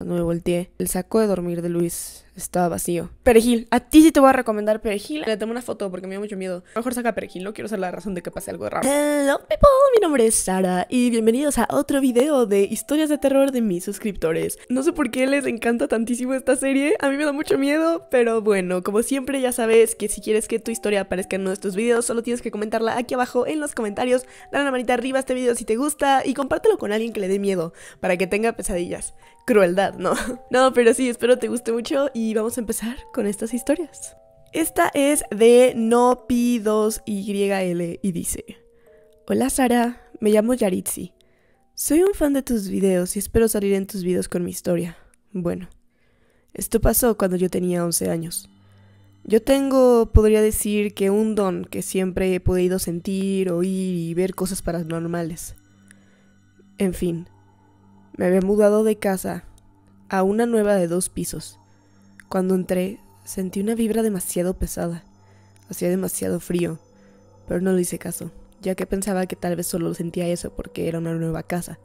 Cuando me volteé, el saco de dormir de Luis estaba vacío. Perejil. A ti sí te voy a recomendar perejil. Le tomé una foto porque me da mucho miedo. Mejor saca perejil, no quiero ser la razón de que pase algo raro. Hello people, mi nombre es Sara y bienvenidos a otro video de historias de terror de mis suscriptores. No sé por qué les encanta tantísimo esta serie, a mí me da mucho miedo, pero bueno, como siempre ya sabes que si quieres que tu historia aparezca en uno de estos videos, solo tienes que comentarla aquí abajo en los comentarios, dale una manita arriba a este video si te gusta y compártelo con alguien que le dé miedo para que tenga pesadillas. Crueldad, ¿no? No, pero sí, espero te guste mucho y y vamos a empezar con estas historias. Esta es de Nopi2YL y dice: Hola Sara, me llamo Yaritzi. Soy un fan de tus videos y espero salir en tus videos con mi historia. Bueno, esto pasó cuando yo tenía 11 años. Yo tengo, podría decir, que un don que siempre he podido sentir, oír y ver cosas paranormales. En fin, me había mudado de casa a una nueva de dos pisos cuando entré, sentí una vibra demasiado pesada. Hacía demasiado frío, pero no le hice caso, ya que pensaba que tal vez solo sentía eso porque era una nueva casa.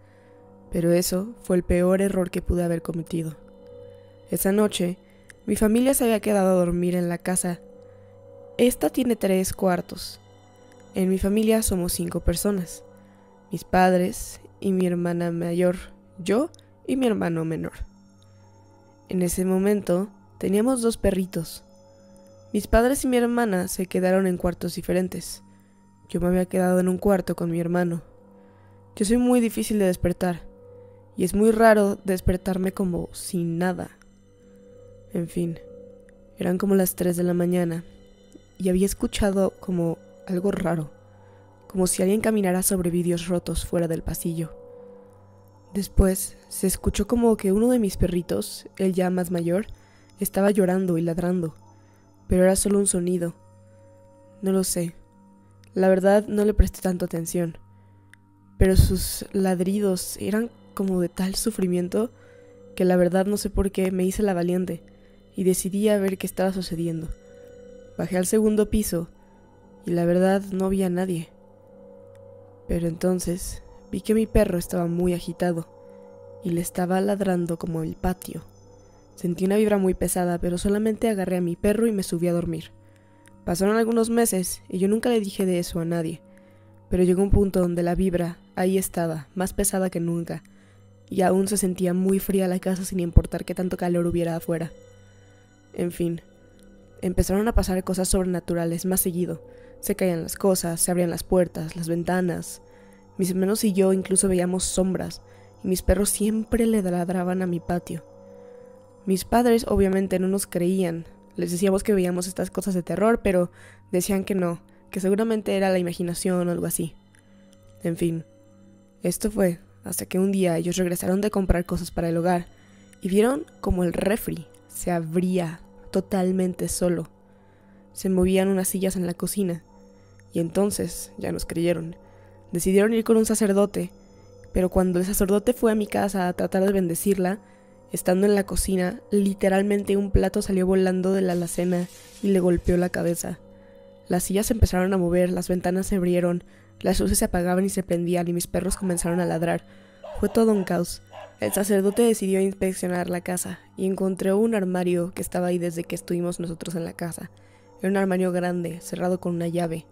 Pero eso fue el peor error que pude haber cometido. Esa noche, mi familia se había quedado a dormir en la casa. Esta tiene tres cuartos. En mi familia somos cinco personas. Mis padres y mi hermana mayor, yo y mi hermano menor. En ese momento, Teníamos dos perritos. Mis padres y mi hermana se quedaron en cuartos diferentes. Yo me había quedado en un cuarto con mi hermano. Yo soy muy difícil de despertar, y es muy raro despertarme como sin nada. En fin, eran como las 3 de la mañana, y había escuchado como algo raro, como si alguien caminara sobre vidrios rotos fuera del pasillo. Después se escuchó como que uno de mis perritos, el ya más mayor, estaba llorando y ladrando, pero era solo un sonido. No lo sé. La verdad no le presté tanto atención, pero sus ladridos eran como de tal sufrimiento que la verdad no sé por qué me hice la valiente y decidí a ver qué estaba sucediendo. Bajé al segundo piso y la verdad no vi a nadie. Pero entonces vi que mi perro estaba muy agitado y le estaba ladrando como el patio. Sentí una vibra muy pesada, pero solamente agarré a mi perro y me subí a dormir. Pasaron algunos meses y yo nunca le dije de eso a nadie, pero llegó un punto donde la vibra ahí estaba, más pesada que nunca, y aún se sentía muy fría la casa sin importar qué tanto calor hubiera afuera. En fin, empezaron a pasar cosas sobrenaturales más seguido. Se caían las cosas, se abrían las puertas, las ventanas. Mis hermanos y yo incluso veíamos sombras, y mis perros siempre le ladraban a mi patio. Mis padres obviamente no nos creían. Les decíamos que veíamos estas cosas de terror, pero decían que no, que seguramente era la imaginación o algo así. En fin, esto fue hasta que un día ellos regresaron de comprar cosas para el hogar y vieron como el refri se abría totalmente solo. Se movían unas sillas en la cocina y entonces ya nos creyeron. Decidieron ir con un sacerdote, pero cuando el sacerdote fue a mi casa a tratar de bendecirla, Estando en la cocina, literalmente un plato salió volando de la alacena y le golpeó la cabeza. Las sillas se empezaron a mover, las ventanas se abrieron, las luces se apagaban y se prendían y mis perros comenzaron a ladrar. Fue todo un caos. El sacerdote decidió inspeccionar la casa y encontró un armario que estaba ahí desde que estuvimos nosotros en la casa. Era un armario grande, cerrado con una llave.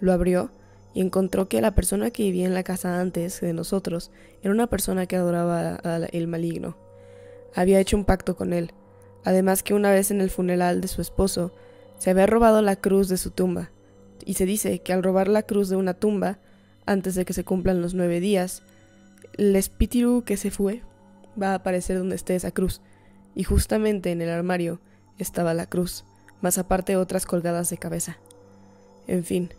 Lo abrió y encontró que la persona que vivía en la casa antes de nosotros era una persona que adoraba al maligno había hecho un pacto con él, además que una vez en el funeral de su esposo, se había robado la cruz de su tumba, y se dice que al robar la cruz de una tumba, antes de que se cumplan los nueve días, el espíritu que se fue va a aparecer donde esté esa cruz, y justamente en el armario estaba la cruz, más aparte otras colgadas de cabeza. En fin,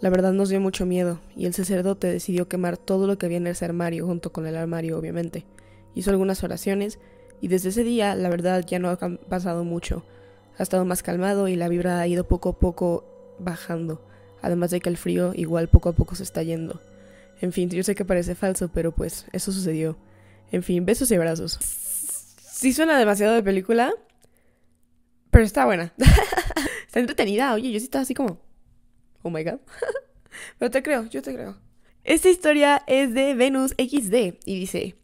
la verdad nos dio mucho miedo, y el sacerdote decidió quemar todo lo que había en ese armario, junto con el armario obviamente hizo algunas oraciones y desde ese día la verdad ya no ha pasado mucho. Ha estado más calmado y la vibra ha ido poco a poco bajando, además de que el frío igual poco a poco se está yendo. En fin, yo sé que parece falso, pero pues eso sucedió. En fin, besos y abrazos. Sí suena demasiado de película, pero está buena. está entretenida, oye, yo sí estaba así como... Oh my god. pero te creo, yo te creo. Esta historia es de Venus XD y dice...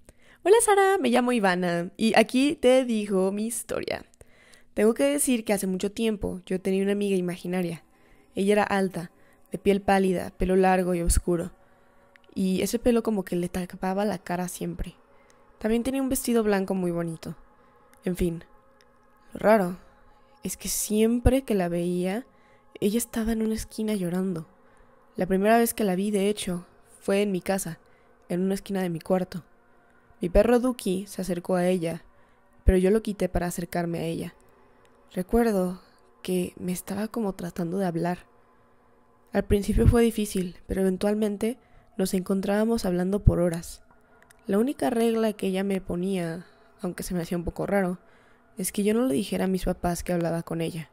Hola Sara, me llamo Ivana y aquí te digo mi historia. Tengo que decir que hace mucho tiempo yo tenía una amiga imaginaria. Ella era alta, de piel pálida, pelo largo y oscuro. Y ese pelo como que le tapaba la cara siempre. También tenía un vestido blanco muy bonito. En fin, lo raro es que siempre que la veía, ella estaba en una esquina llorando. La primera vez que la vi, de hecho, fue en mi casa, en una esquina de mi cuarto. Mi perro Duki se acercó a ella, pero yo lo quité para acercarme a ella. Recuerdo que me estaba como tratando de hablar. Al principio fue difícil, pero eventualmente nos encontrábamos hablando por horas. La única regla que ella me ponía, aunque se me hacía un poco raro, es que yo no le dijera a mis papás que hablaba con ella.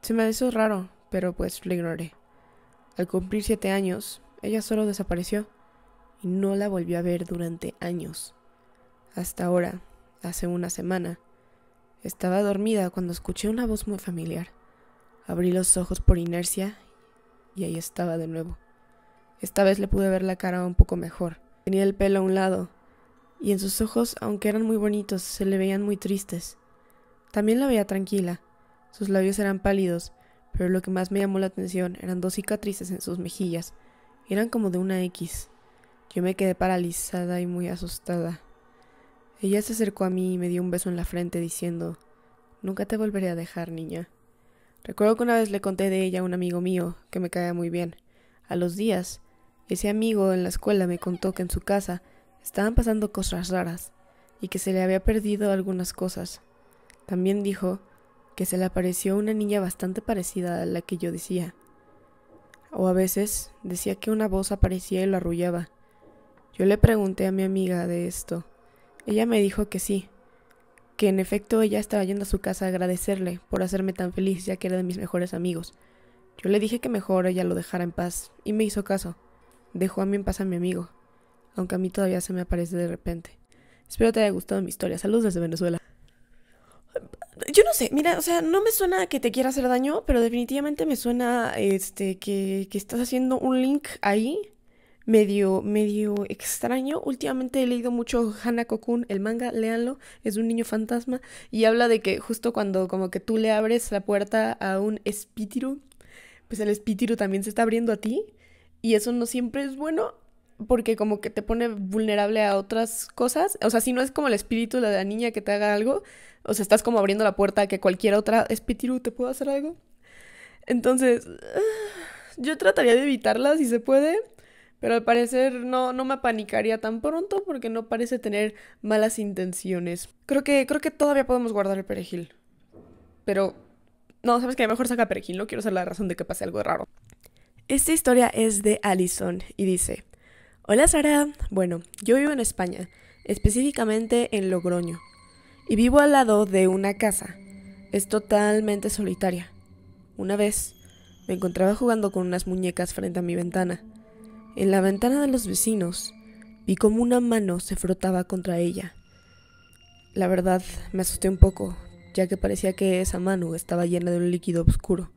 Se me hizo raro, pero pues lo ignoré. Al cumplir siete años, ella solo desapareció y no la volvió a ver durante años. Hasta ahora, hace una semana, estaba dormida cuando escuché una voz muy familiar. Abrí los ojos por inercia y ahí estaba de nuevo. Esta vez le pude ver la cara un poco mejor. Tenía el pelo a un lado y en sus ojos, aunque eran muy bonitos, se le veían muy tristes. También la veía tranquila. Sus labios eran pálidos, pero lo que más me llamó la atención eran dos cicatrices en sus mejillas. Eran como de una X. Yo me quedé paralizada y muy asustada. Ella se acercó a mí y me dio un beso en la frente diciendo, Nunca te volveré a dejar, niña. Recuerdo que una vez le conté de ella a un amigo mío, que me caía muy bien. A los días, ese amigo en la escuela me contó que en su casa estaban pasando cosas raras y que se le había perdido algunas cosas. También dijo que se le apareció una niña bastante parecida a la que yo decía. O a veces decía que una voz aparecía y lo arrullaba yo le pregunté a mi amiga de esto. Ella me dijo que sí, que en efecto ella estaba yendo a su casa a agradecerle por hacerme tan feliz ya que era de mis mejores amigos. Yo le dije que mejor ella lo dejara en paz y me hizo caso. Dejó a mí en paz a mi amigo, aunque a mí todavía se me aparece de repente. Espero te haya gustado mi historia. Saludos desde Venezuela. Yo no sé, mira, o sea, no me suena que te quiera hacer daño, pero definitivamente me suena este que, que estás haciendo un link ahí medio, medio extraño. Últimamente he leído mucho Hana Kokun el manga, léanlo, es un niño fantasma, y habla de que justo cuando como que tú le abres la puerta a un espíritu, pues el espíritu también se está abriendo a ti, y eso no siempre es bueno, porque como que te pone vulnerable a otras cosas. O sea, si no es como el espíritu de la niña que te haga algo, o sea, estás como abriendo la puerta a que cualquier otra espíritu te pueda hacer algo. Entonces, ah, yo trataría de evitarla si se puede. Pero al parecer no, no me apanicaría tan pronto porque no parece tener malas intenciones. Creo que, creo que todavía podemos guardar el perejil. Pero... No, sabes que mejor saca perejil, no quiero ser la razón de que pase algo raro. Esta historia es de Allison y dice... Hola Sara, bueno, yo vivo en España, específicamente en Logroño. Y vivo al lado de una casa. Es totalmente solitaria. Una vez me encontraba jugando con unas muñecas frente a mi ventana en la ventana de los vecinos vi como una mano se frotaba contra ella. La verdad, me asusté un poco, ya que parecía que esa mano estaba llena de un líquido oscuro,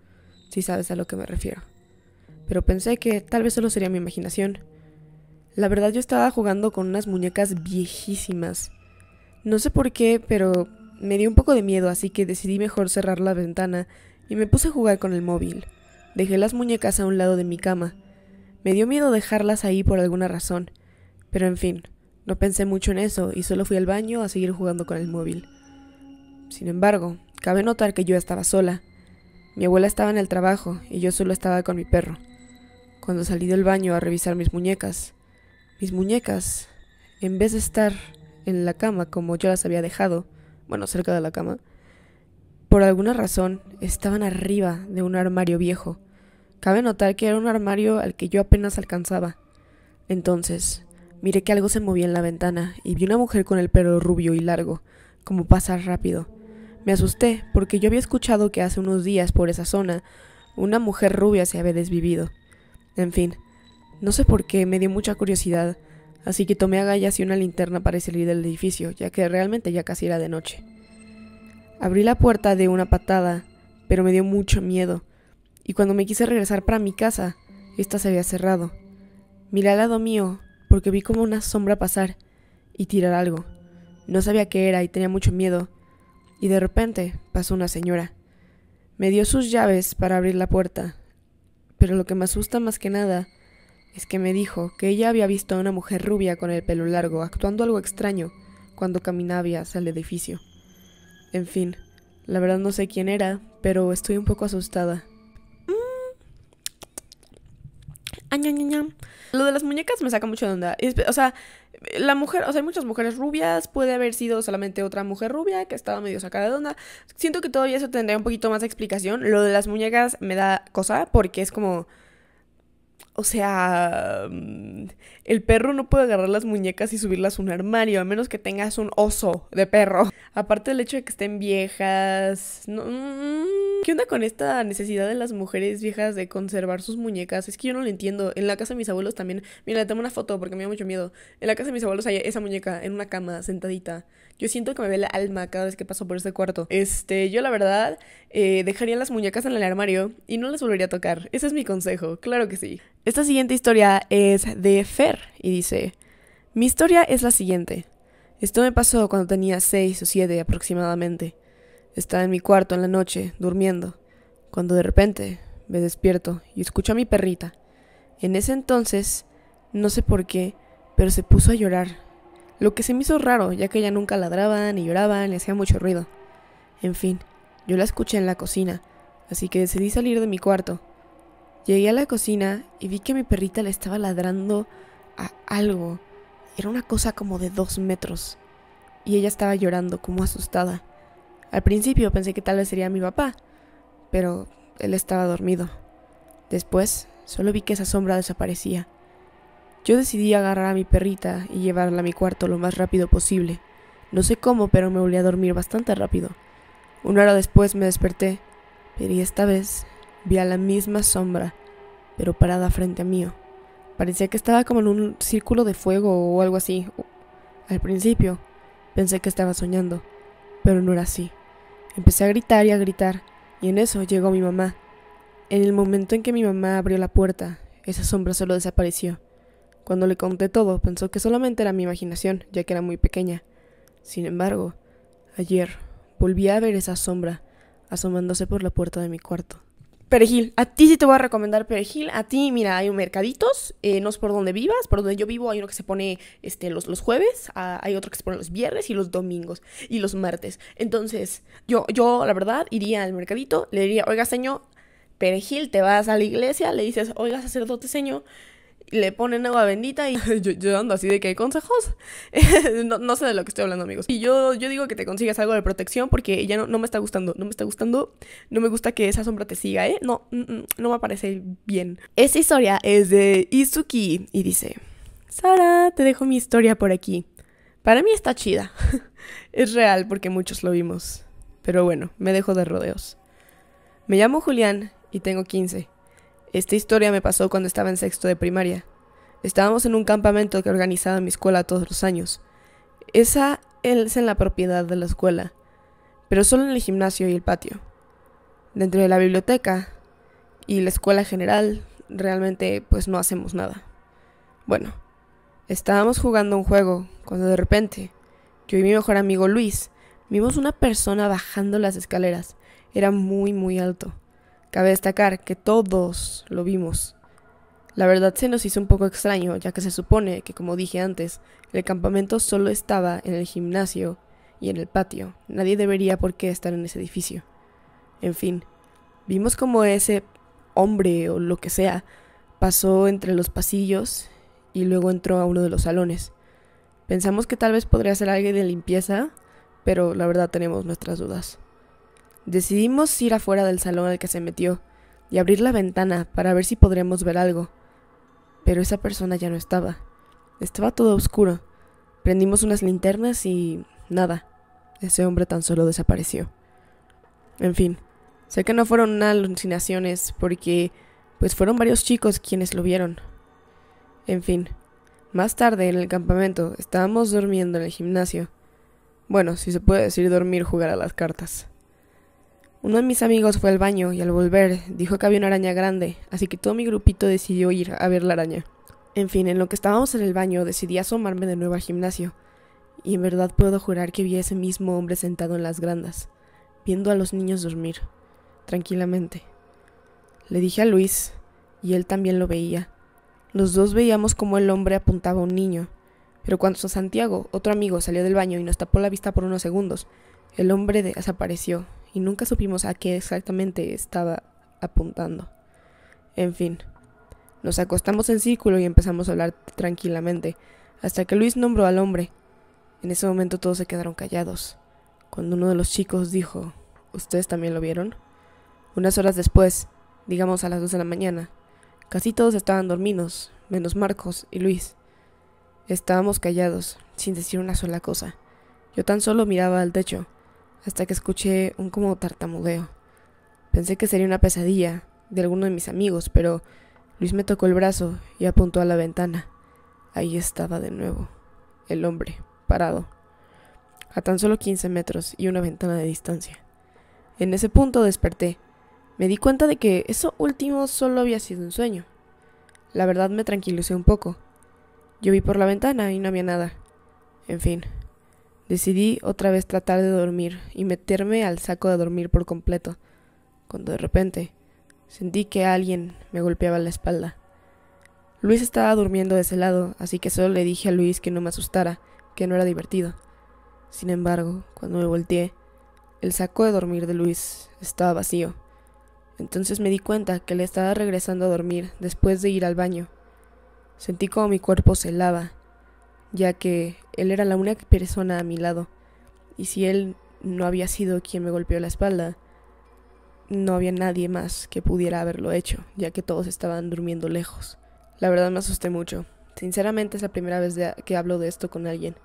si sabes a lo que me refiero. Pero pensé que tal vez solo sería mi imaginación. La verdad yo estaba jugando con unas muñecas viejísimas. No sé por qué, pero me dio un poco de miedo, así que decidí mejor cerrar la ventana y me puse a jugar con el móvil. Dejé las muñecas a un lado de mi cama me dio miedo dejarlas ahí por alguna razón, pero en fin, no pensé mucho en eso y solo fui al baño a seguir jugando con el móvil. Sin embargo, cabe notar que yo estaba sola. Mi abuela estaba en el trabajo y yo solo estaba con mi perro. Cuando salí del baño a revisar mis muñecas, mis muñecas, en vez de estar en la cama como yo las había dejado, bueno, cerca de la cama, por alguna razón estaban arriba de un armario viejo Cabe notar que era un armario al que yo apenas alcanzaba. Entonces, miré que algo se movía en la ventana y vi una mujer con el pelo rubio y largo, como pasar rápido. Me asusté porque yo había escuchado que hace unos días por esa zona una mujer rubia se había desvivido. En fin, no sé por qué me dio mucha curiosidad, así que tomé agallas y una linterna para salir del edificio, ya que realmente ya casi era de noche. Abrí la puerta de una patada, pero me dio mucho miedo, y cuando me quise regresar para mi casa, ésta se había cerrado. Miré al lado mío porque vi como una sombra pasar y tirar algo. No sabía qué era y tenía mucho miedo, y de repente pasó una señora. Me dio sus llaves para abrir la puerta, pero lo que me asusta más que nada es que me dijo que ella había visto a una mujer rubia con el pelo largo actuando algo extraño cuando caminaba hacia el edificio. En fin, la verdad no sé quién era, pero estoy un poco asustada. Lo de las muñecas me saca mucho de onda. O sea, la mujer, o sea, hay muchas mujeres rubias, puede haber sido solamente otra mujer rubia que estaba medio sacada de onda. Siento que todavía eso tendría un poquito más explicación. Lo de las muñecas me da cosa porque es como... O sea, mm, el perro no puede agarrar las muñecas y subirlas a un armario, a menos que tengas un oso de perro. Aparte del hecho de que estén viejas, no, mm, ¿Qué onda con esta necesidad de las mujeres viejas de conservar sus muñecas? Es que yo no lo entiendo. En la casa de mis abuelos también. Mira, le tomo una foto porque me da mucho miedo. En la casa de mis abuelos hay esa muñeca en una cama, sentadita. Yo siento que me ve el alma cada vez que paso por este cuarto. Este, yo la verdad eh, dejaría las muñecas en el armario y no las volvería a tocar. Ese es mi consejo, claro que sí. Esta siguiente historia es de Fer y dice: Mi historia es la siguiente. Esto me pasó cuando tenía 6 o 7 aproximadamente. Estaba en mi cuarto en la noche, durmiendo, cuando de repente me despierto y escucho a mi perrita. En ese entonces, no sé por qué, pero se puso a llorar. Lo que se me hizo raro, ya que ella nunca ladraba, ni lloraba, ni hacía mucho ruido. En fin, yo la escuché en la cocina, así que decidí salir de mi cuarto. Llegué a la cocina y vi que mi perrita le estaba ladrando a algo. Era una cosa como de dos metros. Y ella estaba llorando, como asustada. Al principio pensé que tal vez sería mi papá, pero él estaba dormido. Después, solo vi que esa sombra desaparecía. Yo decidí agarrar a mi perrita y llevarla a mi cuarto lo más rápido posible. No sé cómo, pero me volví a dormir bastante rápido. Una hora después me desperté, pero esta vez vi a la misma sombra, pero parada frente a mí. Parecía que estaba como en un círculo de fuego o algo así. Al principio, pensé que estaba soñando, pero no era así. Empecé a gritar y a gritar, y en eso llegó mi mamá. En el momento en que mi mamá abrió la puerta, esa sombra solo desapareció. Cuando le conté todo, pensó que solamente era mi imaginación, ya que era muy pequeña. Sin embargo, ayer volví a ver esa sombra asomándose por la puerta de mi cuarto. Perejil, a ti sí te voy a recomendar perejil. A ti, mira, hay mercaditos, eh, no es por donde vivas, por donde yo vivo hay uno que se pone este, los, los jueves, hay otro que se pone los viernes y los domingos y los martes. Entonces, yo, yo la verdad iría al mercadito, le diría, oiga, señor, perejil, te vas a la iglesia, le dices, oiga, sacerdote, señor, le ponen agua bendita y yo, yo, ando así de que hay consejos. no, sé de lo que estoy hablando, amigos. Y yo, yo digo que te consigas algo de protección porque ya no, me está gustando, no me está gustando. No me gusta que esa sombra te siga, ¿eh? No, mm, mm, no me parece bien. esa historia es de Izuki y dice, Sara, te dejo mi historia por aquí. Para mí está chida. es real porque muchos lo vimos. Pero bueno, me dejo de rodeos. Me llamo Julián y tengo 15. Esta historia me pasó cuando estaba en sexto de primaria. Estábamos en un campamento que organizaba mi escuela todos los años. Esa es en la propiedad de la escuela, pero solo en el gimnasio y el patio. Dentro de la biblioteca y la escuela general, realmente pues no hacemos nada. Bueno, estábamos jugando un juego cuando de repente yo y mi mejor amigo Luis vimos una persona bajando las escaleras. Era muy muy alto. Cabe destacar que todos lo vimos. La verdad se nos hizo un poco extraño, ya que se supone que, como dije antes, el campamento solo estaba en el gimnasio y en el patio. Nadie debería por qué estar en ese edificio. En fin, vimos como ese hombre o lo que sea pasó entre los pasillos y luego entró a uno de los salones. Pensamos que tal vez podría ser alguien de limpieza, pero la verdad tenemos nuestras dudas. Decidimos ir afuera del salón al que se metió y abrir la ventana para ver si podremos ver algo. Pero esa persona ya no estaba. Estaba todo oscuro. Prendimos unas linternas y nada. Ese hombre tan solo desapareció. En fin, sé que no fueron alucinaciones porque pues fueron varios chicos quienes lo vieron. En fin, más tarde en el campamento estábamos durmiendo en el gimnasio. Bueno, si se puede decir dormir, jugar a las cartas. Uno de mis amigos fue al baño y al volver dijo que había una araña grande, así que todo mi grupito decidió ir a ver la araña. En fin, en lo que estábamos en el baño decidí asomarme de nuevo al gimnasio, y en verdad puedo jurar que vi a ese mismo hombre sentado en las grandas, viendo a los niños dormir, tranquilamente. Le dije a Luis, y él también lo veía. Los dos veíamos como el hombre apuntaba a un niño, pero cuando Santiago, otro amigo, salió del baño y nos tapó la vista por unos segundos, el hombre desapareció y nunca supimos a qué exactamente estaba apuntando. En fin, nos acostamos en círculo y empezamos a hablar tranquilamente, hasta que Luis nombró al hombre. En ese momento todos se quedaron callados, cuando uno de los chicos dijo, ¿Ustedes también lo vieron? Unas horas después, digamos a las dos de la mañana, casi todos estaban dormidos, menos Marcos y Luis. Estábamos callados, sin decir una sola cosa. Yo tan solo miraba al techo, hasta que escuché un como tartamudeo. Pensé que sería una pesadilla de alguno de mis amigos, pero Luis me tocó el brazo y apuntó a la ventana. Ahí estaba de nuevo, el hombre, parado, a tan solo 15 metros y una ventana de distancia. En ese punto desperté. Me di cuenta de que eso último solo había sido un sueño. La verdad me tranquilicé un poco. Yo vi por la ventana y no había nada. En fin, Decidí otra vez tratar de dormir y meterme al saco de dormir por completo, cuando de repente sentí que alguien me golpeaba la espalda. Luis estaba durmiendo de ese lado, así que solo le dije a Luis que no me asustara, que no era divertido. Sin embargo, cuando me volteé, el saco de dormir de Luis estaba vacío. Entonces me di cuenta que le estaba regresando a dormir después de ir al baño. Sentí como mi cuerpo se helaba ya que él era la única persona a mi lado, y si él no había sido quien me golpeó la espalda, no había nadie más que pudiera haberlo hecho, ya que todos estaban durmiendo lejos. La verdad me asusté mucho. Sinceramente es la primera vez que hablo de esto con alguien.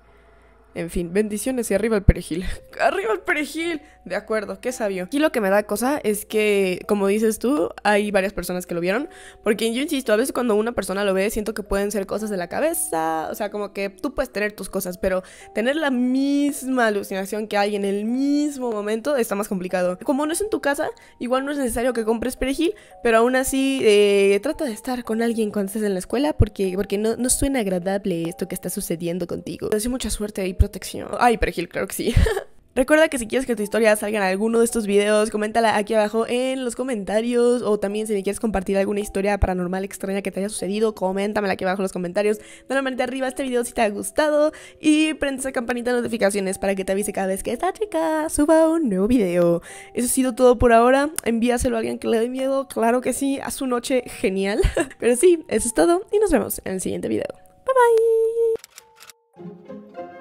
En fin, bendiciones y arriba el perejil. ¡Arriba el perejil! De acuerdo, qué sabio. y lo que me da cosa es que, como dices tú, hay varias personas que lo vieron. Porque yo insisto, a veces cuando una persona lo ve, siento que pueden ser cosas de la cabeza. O sea, como que tú puedes tener tus cosas, pero tener la misma alucinación que hay en el mismo momento está más complicado. Como no es en tu casa, igual no es necesario que compres perejil, pero aún así eh, trata de estar con alguien cuando estés en la escuela porque, porque no, suena agradable esto que está sucediendo contigo. Deseo mucha suerte y protección. Ay, perejil, claro que sí. Recuerda que si quieres que tu historia salga en alguno de estos videos, coméntala aquí abajo en los comentarios. O también si me quieres compartir alguna historia paranormal extraña que te haya sucedido, coméntamela aquí abajo en los comentarios. Normalmente arriba a este video si te ha gustado. Y prende esa campanita de notificaciones para que te avise cada vez que esta chica suba un nuevo video. Eso ha sido todo por ahora. Envíaselo a alguien que le dé miedo. Claro que sí, a su noche genial. Pero sí, eso es todo. Y nos vemos en el siguiente video. Bye bye.